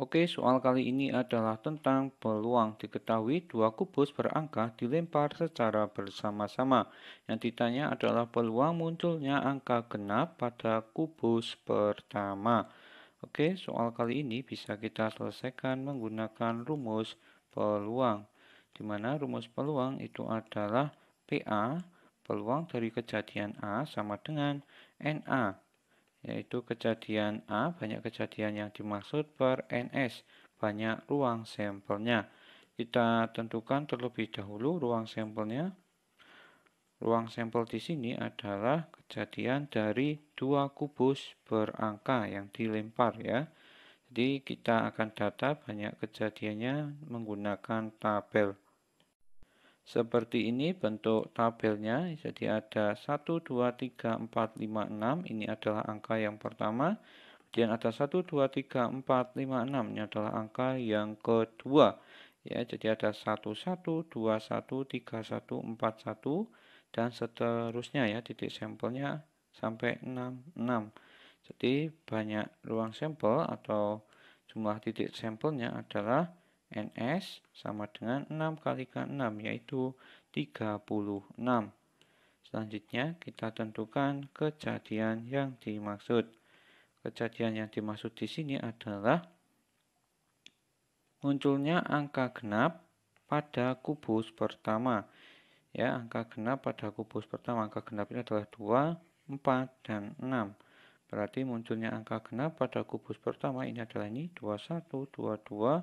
Oke, soal kali ini adalah tentang peluang. Diketahui dua kubus berangka dilempar secara bersama-sama. Yang ditanya adalah peluang munculnya angka genap pada kubus pertama. Oke, soal kali ini bisa kita selesaikan menggunakan rumus peluang. Di mana rumus peluang itu adalah PA, peluang dari kejadian A sama dengan NA yaitu kejadian A banyak kejadian yang dimaksud per NS banyak ruang sampelnya kita tentukan terlebih dahulu ruang sampelnya ruang sampel di sini adalah kejadian dari dua kubus berangka yang dilempar ya jadi kita akan data banyak kejadiannya menggunakan tabel seperti ini bentuk tabelnya, jadi ada 1, 2, 3, 4, 5, 6, ini adalah angka yang pertama. Kemudian ada 1, 2, 3, 4, 5, 6, ini adalah angka yang kedua. Ya, jadi ada 1, 1, 2, 1, 3, 1, 4, 1, dan seterusnya ya, titik sampelnya sampai 6, 6. Jadi banyak ruang sampel atau jumlah titik sampelnya adalah 6. NS sama dengan 6 kali 6 yaitu 36. Selanjutnya kita tentukan kejadian yang dimaksud. Kejadian yang dimaksud di sini adalah munculnya angka genap pada kubus pertama. Ya, angka genap pada kubus pertama. Angka genap ini adalah 2, 4, dan 6. Berarti munculnya angka genap pada kubus pertama ini adalah ini 21, 22,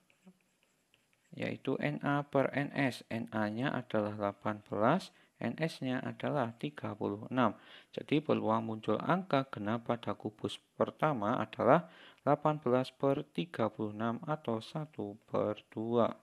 yaitu NA per NS. NA-nya adalah 18, NS-nya adalah 36. Jadi peluang muncul angka genap pada kubus pertama adalah 18 per 36 atau 1 per 2.